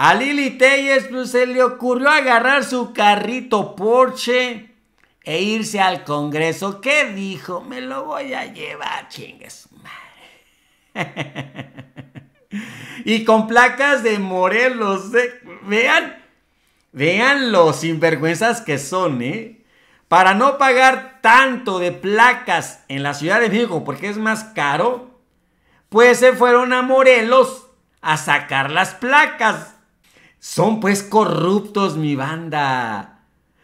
A Lili Telles pues, se le ocurrió agarrar su carrito Porsche e irse al Congreso. ¿Qué dijo? Me lo voy a llevar, chingues. y con placas de Morelos. Eh, vean, vean los sinvergüenzas que son, ¿eh? Para no pagar tanto de placas en la Ciudad de México porque es más caro, pues se fueron a Morelos a sacar las placas. Son pues corruptos mi banda.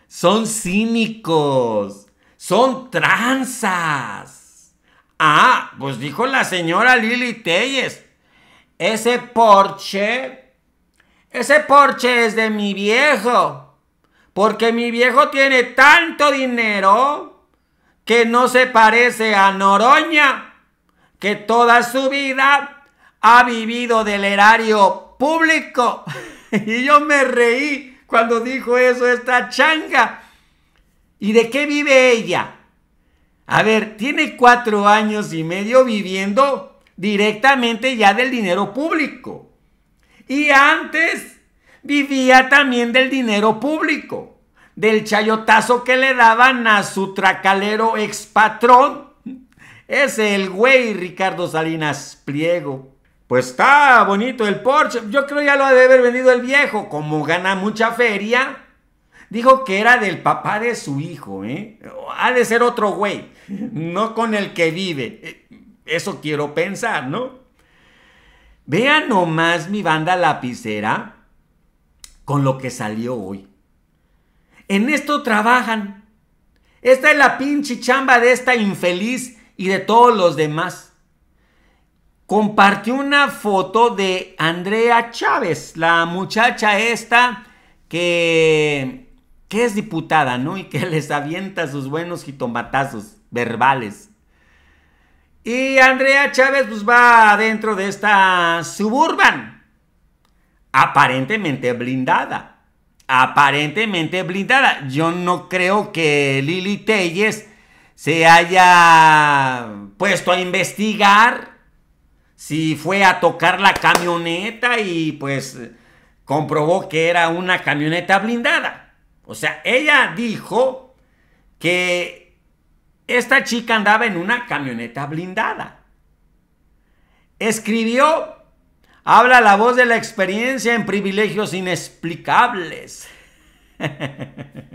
Son cínicos. Son tranzas. Ah, pues dijo la señora Lili Telles. Ese Porsche. Ese Porsche es de mi viejo. Porque mi viejo tiene tanto dinero que no se parece a Noroña, que toda su vida ha vivido del erario público. Y yo me reí cuando dijo eso esta changa. ¿Y de qué vive ella? A ver, tiene cuatro años y medio viviendo directamente ya del dinero público. Y antes vivía también del dinero público, del chayotazo que le daban a su tracalero expatrón. Es el güey Ricardo Salinas Pliego. Pues está bonito el Porsche. Yo creo ya lo ha de haber vendido el viejo. Como gana mucha feria, dijo que era del papá de su hijo. ¿eh? Ha de ser otro güey, no con el que vive. Eh, eso quiero pensar, ¿no? Vean nomás mi banda lapicera con lo que salió hoy. En esto trabajan. Esta es la pinche chamba de esta infeliz y de todos los demás compartió una foto de Andrea Chávez, la muchacha esta que, que es diputada, ¿no? Y que les avienta sus buenos jitombatazos verbales. Y Andrea Chávez pues va dentro de esta suburban, aparentemente blindada. Aparentemente blindada. Yo no creo que Lili Telles se haya puesto a investigar si fue a tocar la camioneta y pues comprobó que era una camioneta blindada. O sea, ella dijo que esta chica andaba en una camioneta blindada. Escribió, habla la voz de la experiencia en privilegios inexplicables.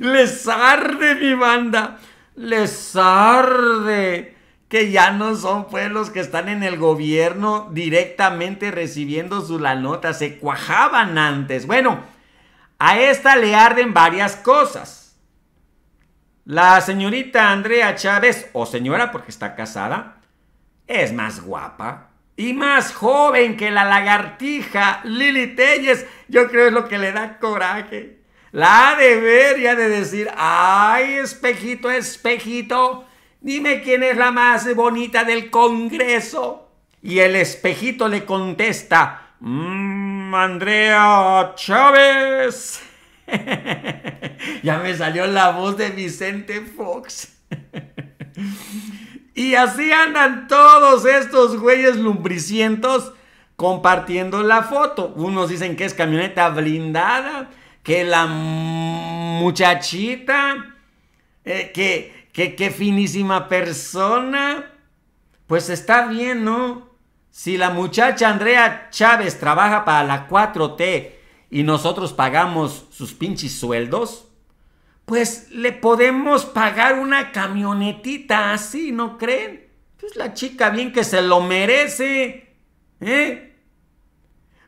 Les arde mi banda, les arde que ya no son pueblos que están en el gobierno directamente recibiendo su la nota, se cuajaban antes. Bueno, a esta le arden varias cosas. La señorita Andrea Chávez, o señora porque está casada, es más guapa y más joven que la lagartija Lili Telles. Yo creo es lo que le da coraje. La ha de ver de decir, ay, espejito, espejito Dime quién es la más bonita del Congreso. Y el espejito le contesta, mm, Andrea Chávez. ya me salió la voz de Vicente Fox. y así andan todos estos güeyes lumbricientos compartiendo la foto. Unos dicen que es camioneta blindada, que la muchachita, eh, que que qué finísima persona. Pues está bien, ¿no? Si la muchacha Andrea Chávez trabaja para la 4T y nosotros pagamos sus pinches sueldos, pues le podemos pagar una camionetita así, ¿no creen? Pues la chica bien que se lo merece, ¿eh?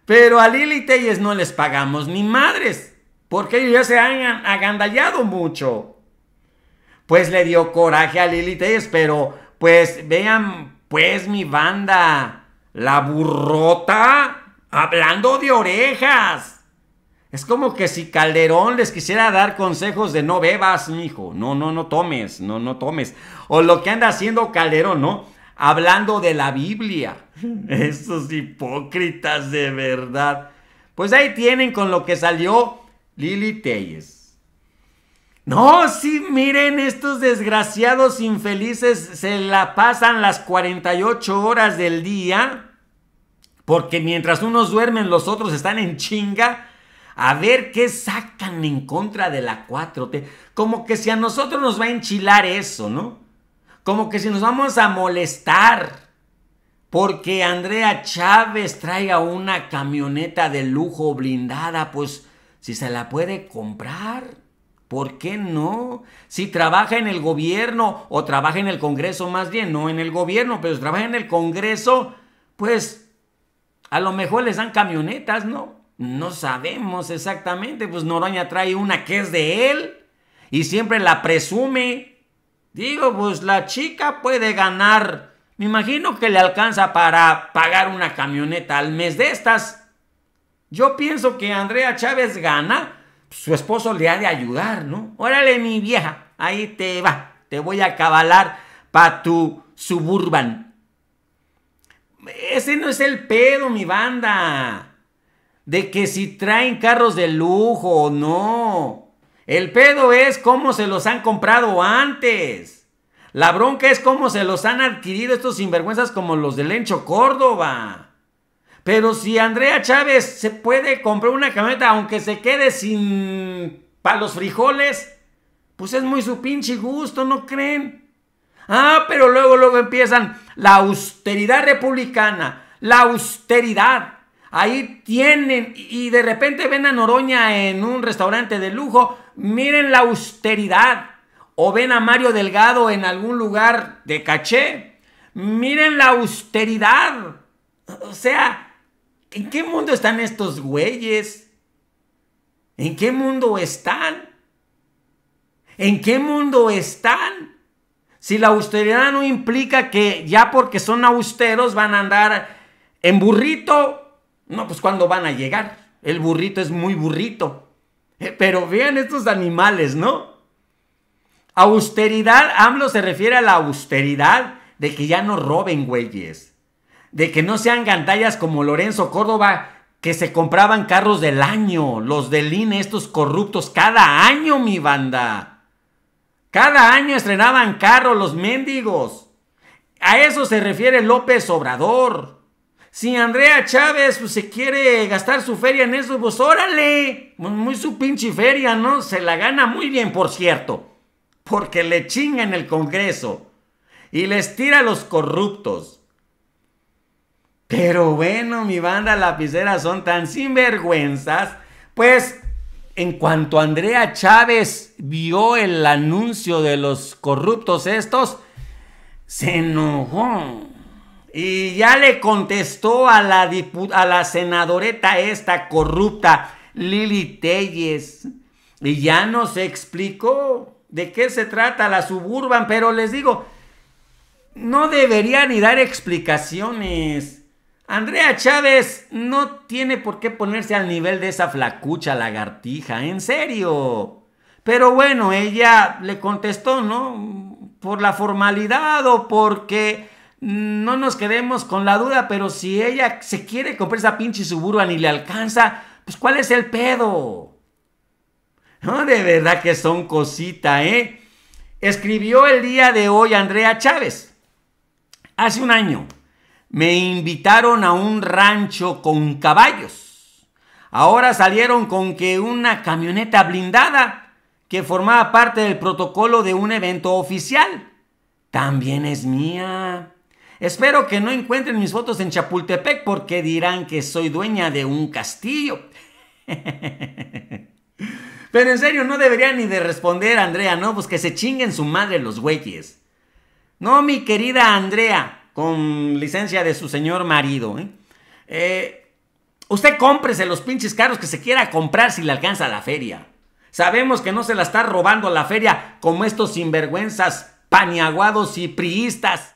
Pero a Lili Telles no les pagamos ni madres, porque ellos ya se han agandallado mucho pues le dio coraje a Lili Telles, pero pues vean, pues mi banda, la burrota hablando de orejas. Es como que si Calderón les quisiera dar consejos de no bebas, mijo, no, no, no tomes, no, no tomes. O lo que anda haciendo Calderón, ¿no? Hablando de la Biblia. Estos hipócritas de verdad. Pues ahí tienen con lo que salió Lili Telles. No, sí, miren, estos desgraciados infelices se la pasan las 48 horas del día, porque mientras unos duermen, los otros están en chinga. A ver qué sacan en contra de la 4T. Como que si a nosotros nos va a enchilar eso, ¿no? Como que si nos vamos a molestar porque Andrea Chávez traiga una camioneta de lujo blindada, pues si se la puede comprar. ¿Por qué no? Si trabaja en el gobierno o trabaja en el Congreso, más bien, no en el gobierno, pero si trabaja en el Congreso, pues a lo mejor les dan camionetas, ¿no? No sabemos exactamente, pues Noroña trae una que es de él y siempre la presume. Digo, pues la chica puede ganar, me imagino que le alcanza para pagar una camioneta al mes de estas. Yo pienso que Andrea Chávez gana su esposo le ha de ayudar, ¿no? Órale, mi vieja, ahí te va, te voy a cabalar para tu suburban. Ese no es el pedo, mi banda. De que si traen carros de lujo no. El pedo es cómo se los han comprado antes. La bronca es cómo se los han adquirido estos sinvergüenzas como los del Encho Córdoba. Pero si Andrea Chávez se puede comprar una camioneta aunque se quede sin palos frijoles, pues es muy su pinche gusto, ¿no creen? Ah, pero luego, luego empiezan la austeridad republicana, la austeridad. Ahí tienen y de repente ven a Noroña en un restaurante de lujo, miren la austeridad. O ven a Mario Delgado en algún lugar de caché, miren la austeridad. O sea, ¿En qué mundo están estos güeyes? ¿En qué mundo están? ¿En qué mundo están? Si la austeridad no implica que ya porque son austeros van a andar en burrito, no, pues cuando van a llegar. El burrito es muy burrito. Eh, pero vean estos animales, ¿no? Austeridad, AMLO se refiere a la austeridad de que ya no roben güeyes de que no sean gandallas como Lorenzo Córdoba, que se compraban carros del año, los del INE, estos corruptos, cada año, mi banda. Cada año estrenaban carros los mendigos. A eso se refiere López Obrador. Si Andrea Chávez pues, se quiere gastar su feria en eso, pues órale. Muy su pinche feria, ¿no? Se la gana muy bien, por cierto. Porque le chinga en el Congreso. Y les tira a los corruptos. Pero bueno, mi banda lapicera son tan sinvergüenzas. Pues en cuanto Andrea Chávez vio el anuncio de los corruptos estos, se enojó. Y ya le contestó a la, a la senadoreta esta corrupta, Lili Telles. Y ya nos explicó de qué se trata la suburban, pero les digo, no deberían ni dar explicaciones Andrea Chávez no tiene por qué ponerse al nivel de esa flacucha lagartija, en serio. Pero bueno, ella le contestó, ¿no? Por la formalidad o porque no nos quedemos con la duda, pero si ella se quiere comprar esa pinche suburban y le alcanza, pues ¿cuál es el pedo? No, de verdad que son cosita, ¿eh? Escribió el día de hoy Andrea Chávez, hace un año me invitaron a un rancho con caballos. Ahora salieron con que una camioneta blindada que formaba parte del protocolo de un evento oficial. También es mía. Espero que no encuentren mis fotos en Chapultepec porque dirán que soy dueña de un castillo. Pero en serio, no debería ni de responder Andrea, ¿no? Pues que se chinguen su madre los güeyes. No, mi querida Andrea, con licencia de su señor marido. ¿eh? ¿eh? usted cómprese los pinches carros que se quiera comprar si le alcanza la feria. Sabemos que no se la está robando la feria como estos sinvergüenzas paniaguados y priistas.